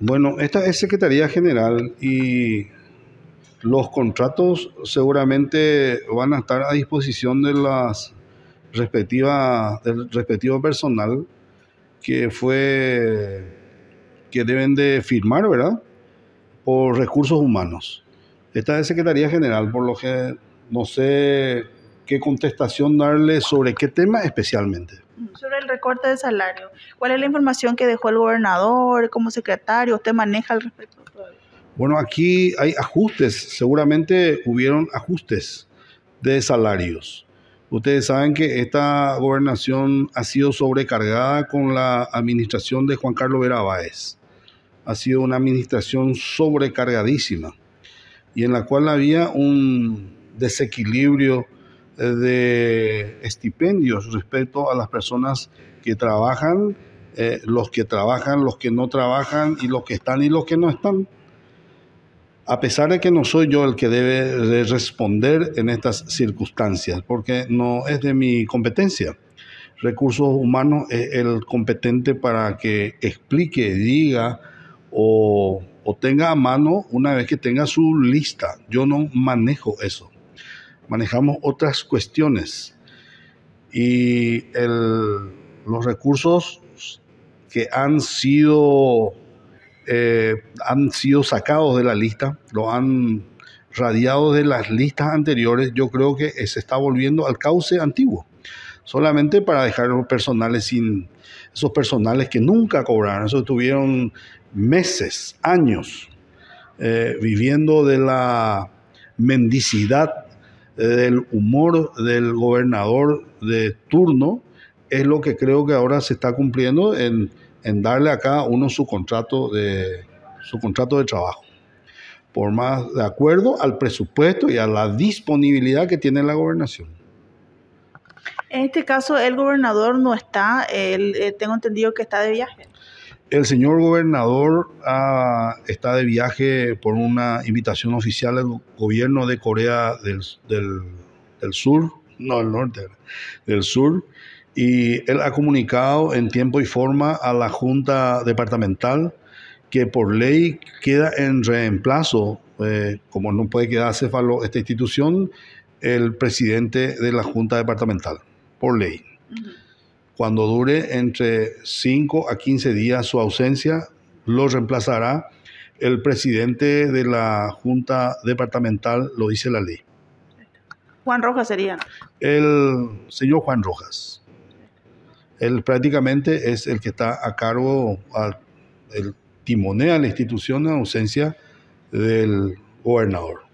Bueno, esta es Secretaría General y los contratos seguramente van a estar a disposición de las del respectivo personal que fue que deben de firmar, ¿verdad? Por recursos humanos. Esta es Secretaría General, por lo que no sé qué contestación darle sobre qué tema especialmente. Sobre el recorte de salario, ¿cuál es la información que dejó el gobernador como secretario? ¿Usted maneja al respecto? Bueno, aquí hay ajustes, seguramente hubieron ajustes de salarios. Ustedes saben que esta gobernación ha sido sobrecargada con la administración de Juan Carlos Vera Báez. Ha sido una administración sobrecargadísima y en la cual había un desequilibrio de estipendios respecto a las personas que trabajan, eh, los que trabajan, los que no trabajan y los que están y los que no están. A pesar de que no soy yo el que debe responder en estas circunstancias, porque no es de mi competencia. Recursos humanos es el competente para que explique, diga o tenga a mano una vez que tenga su lista. Yo no manejo eso manejamos otras cuestiones y los recursos que han sido, eh, han sido sacados de la lista, lo han radiado de las listas anteriores, yo creo que eh, se está volviendo al cauce antiguo, solamente para dejar los personales sin, esos personales que nunca cobraron, eso tuvieron meses, años eh, viviendo de la mendicidad del humor del gobernador de turno, es lo que creo que ahora se está cumpliendo en, darle a uno su contrato de, su contrato de trabajo por más de acuerdo al presupuesto y a la disponibilidad que tiene la gobernación. En este caso, el gobernador no está, él, eh, tengo entendido que está de viaje. El señor gobernador ah, está de viaje por una invitación oficial del gobierno de Corea del, Sur, no del norte, del sur, y él ha comunicado en tiempo y forma a la Junta Departamental que por ley queda en reemplazo, eh, como no puede quedar céfalo esta institución, el presidente de la Junta Departamental, por ley. Cuando dure entre 5 a 15 días su ausencia, lo reemplazará el presidente de la Junta Departamental, lo dice la ley. Juan Rojas sería. El señor Juan Rojas. Él prácticamente es el que está a cargo, al, el timonea la institución en ausencia del gobernador.